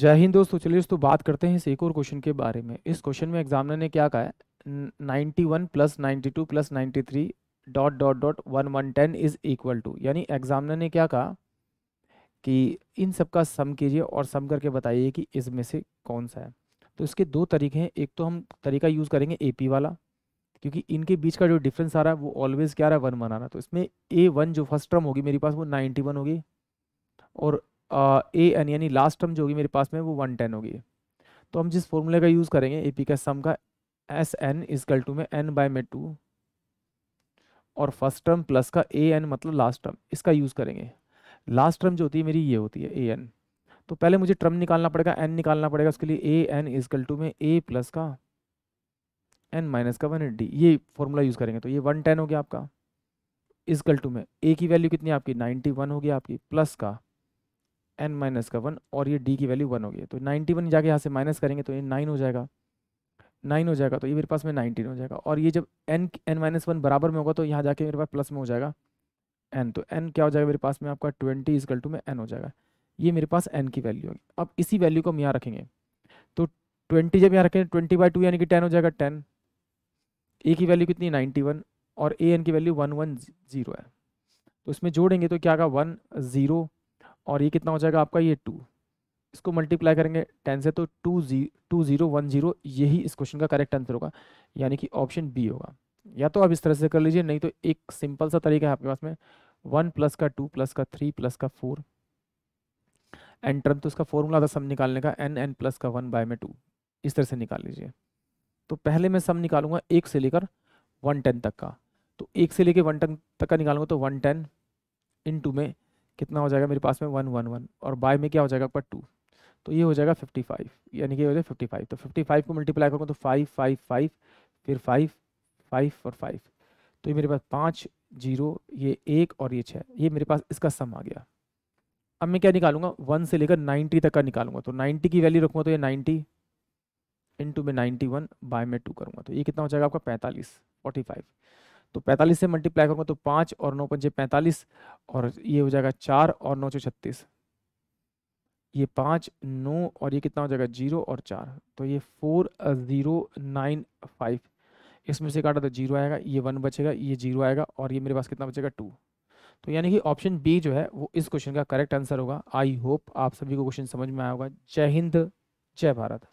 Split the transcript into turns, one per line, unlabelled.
जय हिंद दोस्तों चलिए दोस्तों बात करते हैं इस एक और क्वेश्चन के बारे में इस क्वेश्चन में एग्जामिनर ने क्या कहा है ninety one plus ninety two plus ninety three dot dot dot one one ten is equal to यानी एग्जामिनर ने क्या कहा कि इन सब का सम कीजिए और सम करके बताइए कि इसमें से कौन सा है तो इसके दो तरीके हैं एक तो हम तरीका यूज़ करेंगे ए वाला क्योंकि इनके बीच का जो डिफरेंस आ रहा है वो ऑलवेज क्या रहा है वन वन आ रहा है तो इसमें ए वन जो फर्स्ट टर्म होगी मेरे पास वो नाइन्टी वन होगी और ए एन यानी लास्ट टर्म जो होगी मेरे पास में वो वन टेन होगी तो हम जिस फॉर्मूले का यूज़ करेंगे ए पी का सम का एस एन इजकल टू में एन बाय में टू और फर्स्ट टर्म प्लस का ए एन मतलब लास्ट टर्म इसका यूज़ करेंगे लास्ट टर्म जो होती है मेरी ये होती है ए एन तो पहले मुझे टर्म निकालना पड़ेगा एन निकालना पड़ेगा उसके लिए ए एन इजकल टू में ए प्लस का एन माइनस का वन डी ये फॉर्मूला यूज़ करेंगे तो ये वन टेन हो गया आपका इजकल टू में ए की वैल्यू कितनी आपकी नाइन्टी वन हो गया आपकी प्लस का एन माइनस का वन और ये डी की वैल्यू वन होगी तो नाइन्टी वन जाके यहाँ से माइनस करेंगे तो ये नाइन हो जाएगा नाइन हो जाएगा तो ये मेरे पास में नाइनटीन हो जाएगा और ये जब एन एन माइनस वन बराबर में होगा तो यहाँ जाके मेरे पास प्लस में हो जाएगा एन तो एन क्या हो जाएगा मेरे पास में आपका ट्वेंटी इजकल टू में एन हो जाएगा ये मेरे पास एन की वैल्यू होगी अब इसी वैल्यू को हम यहाँ रखेंगे तो ट्वेंटी जब यहाँ रखेंगे ट्वेंटी बाई टू यानी कि टेन हो जाएगा टेन ए की वैल्यू कितनी नाइन्टी वन और ए एन की वैल्यू वन वन जीरो है तो इसमें जोड़ेंगे तो क्या आएगा वन ज़ीरो और ये कितना हो जाएगा आपका ये टू इसको मल्टीप्लाई करेंगे टेन से तो टू जी टू ज़ीरो वन जीरो यही इस क्वेश्चन का करेक्ट आंसर होगा यानी कि ऑप्शन बी होगा या तो आप इस तरह से कर लीजिए नहीं तो एक सिंपल सा तरीका है आपके पास में वन प्लस का टू प्लस का थ्री प्लस का फोर एन टर्म तो उसका फॉर्मूला था सम निकालने का एन एन प्लस का वन बाय में टू इस तरह से निकाल लीजिए तो पहले मैं सम निकालूंगा एक से लेकर वन टेन तक का तो एक से लेकर वन टेन तक का निकालूंगा तो वन टेन इन टू में कितना हो जाएगा मेरे पास में वन वन वन और बाय में क्या हो जाएगा आपका टू तो ये हो जाएगा फिफ्टी फाइव यानी कि हो जाएगा फिफ्टी फाइव तो फिफ्टी फाइव को मल्टीप्लाई करूँगा तो फाइव फाइव फाइव फिर फाइव फाइव और फाइव तो ये मेरे पास पाँच जीरो ये एक और ये छः ये मेरे पास इसका सम आ गया अब मैं क्या निकालूंगा वन से लेकर नाइन्टी तक का निकालूंगा तो नाइन्टी की वैल्यू रखूँगा तो ये नाइन्टी इंटू में नाइन्टी वन बाय में टू करूँगा तो ये कितना हो जाएगा आपका पैंतालीस फोर्टी फाइव तो 45 से मल्टीप्लाई करूंगा तो पाँच और नौ पंचे पैंतालीस और ये हो जाएगा चार और नौ सौ छत्तीस ये पाँच नौ और ये कितना हो जाएगा जीरो और चार तो ये फोर ज़ीरो नाइन फाइव इसमें से काटा तो जीरो आएगा ये वन बचेगा ये जीरो आएगा और ये मेरे पास कितना बचेगा टू तो यानी कि ऑप्शन बी जो है वो इस क्वेश्चन का करेक्ट आंसर होगा आई होप आप सभी को क्वेश्चन समझ में आया होगा जय हिंद जय भारत